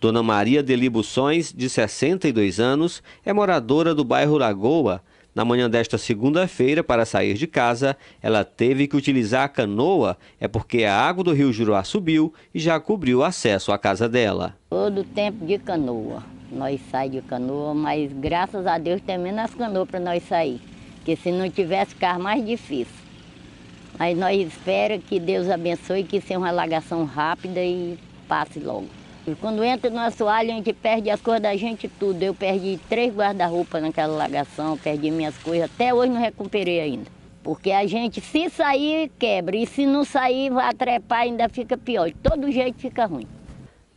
Dona Maria de Libuções, de 62 anos, é moradora do bairro Lagoa. Na manhã desta segunda-feira, para sair de casa, ela teve que utilizar a canoa, é porque a água do rio Juruá subiu e já cobriu o acesso à casa dela. Todo tempo de canoa. Nós saímos de canoa, mas graças a Deus tem menos canoa para nós sair. Porque se não tivesse carro, mais difícil. Mas nós esperamos que Deus abençoe, que seja uma alagação rápida e passe logo. E quando entra no assoalho, a gente perde as coisas da gente tudo. Eu perdi três guarda-roupa naquela lagação, perdi minhas coisas, até hoje não recuperei ainda. Porque a gente, se sair, quebra. E se não sair, vai trepar, ainda fica pior. De todo jeito fica ruim.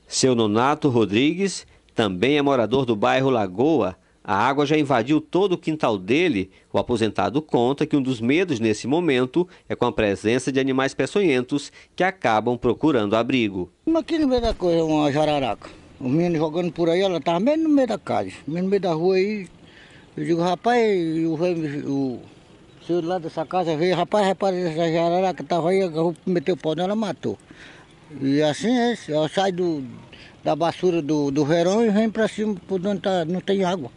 Seu Nonato Rodrigues também é morador do bairro Lagoa, a água já invadiu todo o quintal dele. O aposentado conta que um dos medos nesse momento é com a presença de animais peçonhentos que acabam procurando abrigo. Aqui no meio da coisa, é uma jararaca. O menino jogando por aí, ela estava meio no meio da casa, meio no meio da rua aí. Eu digo, rapaz, o, o senhor lá dessa casa veio, rapaz, repara essa jararaca, estava aí, meteu o pau nela, matou. E assim é, ela sai do, da basura do, do verão e vem para cima, por onde tá, não tem água.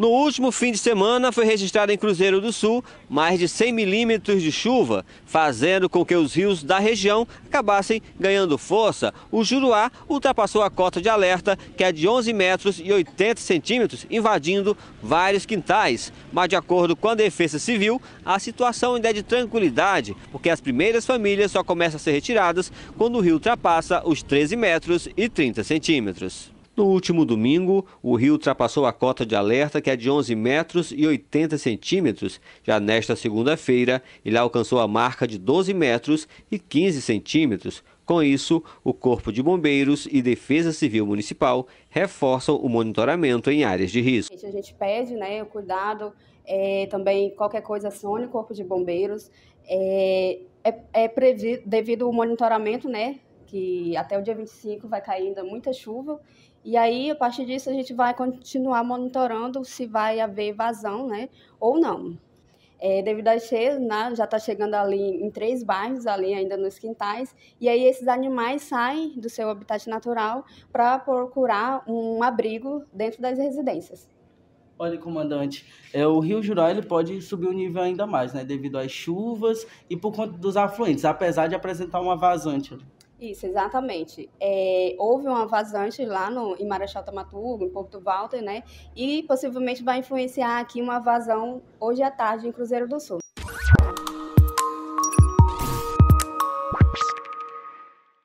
No último fim de semana foi registrado em Cruzeiro do Sul mais de 100 milímetros de chuva, fazendo com que os rios da região acabassem ganhando força. O Juruá ultrapassou a cota de alerta, que é de 11 metros e 80 centímetros, invadindo vários quintais. Mas de acordo com a Defesa Civil, a situação ainda é de tranquilidade, porque as primeiras famílias só começam a ser retiradas quando o rio ultrapassa os 13 metros e 30 centímetros. No último domingo, o rio ultrapassou a cota de alerta, que é de 11 metros e 80 centímetros. Já nesta segunda-feira, ele alcançou a marca de 12 metros e 15 centímetros. Com isso, o Corpo de Bombeiros e Defesa Civil Municipal reforçam o monitoramento em áreas de risco. A gente pede né, o cuidado, é, também qualquer coisa acione o Corpo de Bombeiros. É, é, é devido ao monitoramento né, que até o dia 25 vai cair ainda muita chuva. E aí, a partir disso, a gente vai continuar monitorando se vai haver vazão, né? Ou não. É, devido às cheias, né, já está chegando ali em três bairros, ali ainda nos quintais, e aí esses animais saem do seu habitat natural para procurar um abrigo dentro das residências. Olha, comandante, é, o Rio Jurá ele pode subir o nível ainda mais, né, devido às chuvas e por conta dos afluentes, apesar de apresentar uma vazante ali. Isso, exatamente. É, houve uma vazante lá no, em Marechal Tamaturgo, em Porto Walter, né? E possivelmente vai influenciar aqui uma vazão hoje à tarde em Cruzeiro do Sul.